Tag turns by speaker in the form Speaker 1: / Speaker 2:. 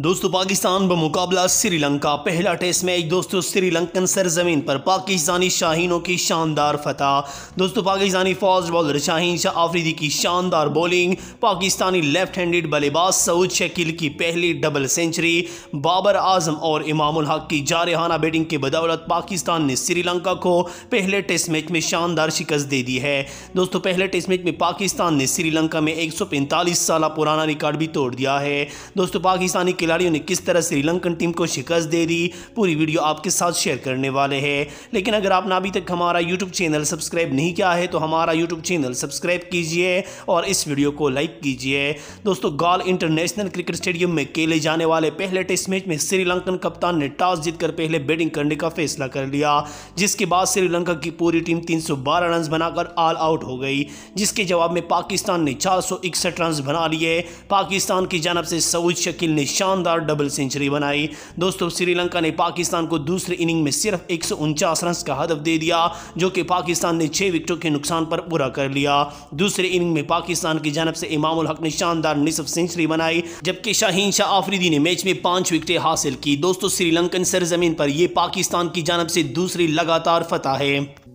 Speaker 1: दोस्तों पाकिस्तान मुकाबला श्रीलंका पहला टेस्ट मैच दोस्तों श्रीलंकन सरजमीन पर पाकिस्तानी शाहीनों की शानदार फतह दोस्तों पाकिस्तानी फास्ट बॉलर शाहीन शाह आफरीदी की शानदार बॉलिंग पाकिस्तानी लेफ्ट हैंडेड बल्लेबाज सऊद शकील की पहली डबल सेंचुरी बाबर आजम और इमामुल हक की जारहाना बैटिंग के बदौलत पाकिस्तान ने श्रीलंका को पहले टेस्ट मैच में शानदार शिकस्त दे दी है दोस्तों पहले टेस्ट मैच में पाकिस्तान ने श्रीलंका में एक साल पुराना रिकॉर्ड भी तोड़ दिया है दोस्तों पाकिस्तानी खिलाड़ियों ने किस तरह श्रीलंकन टीम को शिकस्त दे दी पूरी वीडियो आपके साथ शेयर करने वाले हैं लेकिन अगर आपने अभी तक हमारा यूट्यूब चैनल सब्सक्राइब नहीं किया है तो हमारा यूट्यूब चैनल सब्सक्राइब कीजिए और इस वीडियो को लाइक कीजिए दोस्तों गॉल इंटरनेशनल क्रिकेट स्टेडियम में खेले जाने वाले पहले टेस्ट मैच में श्रीलंकन कप्तान ने टॉस जीतकर पहले बैटिंग करने का फैसला कर लिया जिसके बाद श्रीलंका की पूरी टीम 312 रन बनाकर ऑल आउट हो गई जिसके जवाब में पाकिस्तान ने चार रन बना लिए पाकिस्तान की जानब से सऊद शकील ने शान दमदार डबल सेंचुरी बनाई दोस्तों श्रीलंका ने पाकिस्तान को दूसरे इनिंग में सिर्फ एक रन का हदफ दे दिया जो कि पाकिस्तान ने छह विकेटों के नुकसान पर पूरा कर लिया दूसरे इनिंग में पाकिस्तान की जानब से इमामुल हक ने शानदार निसफ सेंचुरी बनाई जबकि शाहीन शाह आफरीदी ने मैच में पांच विकेटें हासिल की दोस्तों श्रीलंकन सरजमीन पर यह पाकिस्तान की जानब से दूसरी लगातार फतह है